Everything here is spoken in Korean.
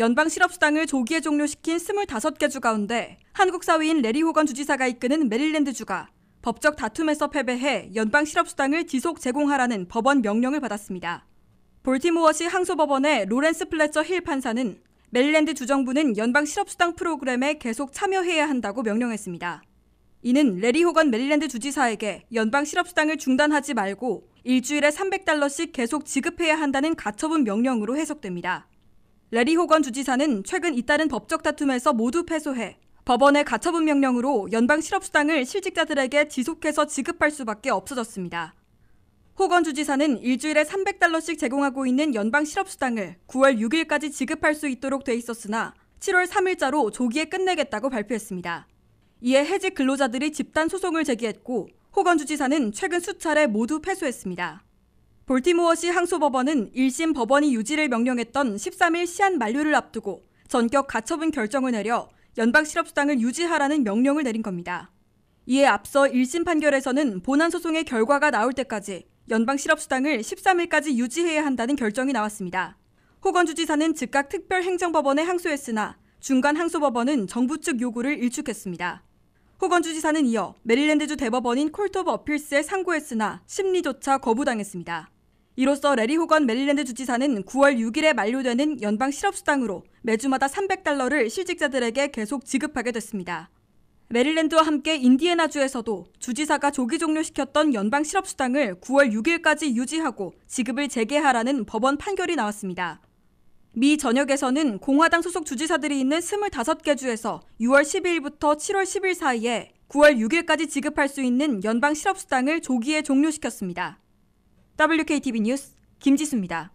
연방 실업수당을 조기에 종료시킨 25개 주 가운데 한국 사회인 레리 호건 주지사가 이끄는 메릴랜드 주가 법적 다툼에서 패배해 연방 실업수당을 지속 제공하라는 법원 명령을 받았습니다. 볼티모어시 항소법원의 로렌스 플래처 힐 판사는 메릴랜드 주정부는 연방 실업수당 프로그램에 계속 참여해야 한다고 명령했습니다. 이는 레리 호건 메릴랜드 주지사에게 연방 실업수당을 중단하지 말고 일주일에 300달러씩 계속 지급해야 한다는 가처분 명령으로 해석됩니다. 레리 호건 주지사는 최근 잇따른 법적 다툼에서 모두 패소해 법원의 가처분 명령으로 연방 실업수당을 실직자들에게 지속해서 지급할 수밖에 없어졌습니다. 호건 주지사는 일주일에 300달러씩 제공하고 있는 연방 실업수당을 9월 6일까지 지급할 수 있도록 돼 있었으나 7월 3일자로 조기에 끝내겠다고 발표했습니다. 이에 해직 근로자들이 집단 소송을 제기했고 호건 주지사는 최근 수차례 모두 패소했습니다. 볼티모어시 항소법원은 1심 법원이 유지를 명령했던 13일 시한 만료를 앞두고 전격 가처분 결정을 내려 연방 실업수당을 유지하라는 명령을 내린 겁니다. 이에 앞서 1심 판결에서는 본안 소송의 결과가 나올 때까지 연방 실업수당을 13일까지 유지해야 한다는 결정이 나왔습니다. 호건주 지사는 즉각 특별행정법원에 항소했으나 중간 항소법원은 정부 측 요구를 일축했습니다. 호건주 지사는 이어 메릴랜드주 대법원인 콜토브 어필스에 상고했으나 심리조차 거부당했습니다. 이로써 레리 호건 메릴랜드 주지사는 9월 6일에 만료되는 연방 실업수당으로 매주마다 300달러를 실직자들에게 계속 지급하게 됐습니다. 메릴랜드와 함께 인디애나주에서도 주지사가 조기 종료시켰던 연방 실업수당을 9월 6일까지 유지하고 지급을 재개하라는 법원 판결이 나왔습니다. 미 전역에서는 공화당 소속 주지사들이 있는 25개 주에서 6월 12일부터 7월 10일 사이에 9월 6일까지 지급할 수 있는 연방 실업수당을 조기에 종료시켰습니다. WKTV 뉴스 김지수입니다.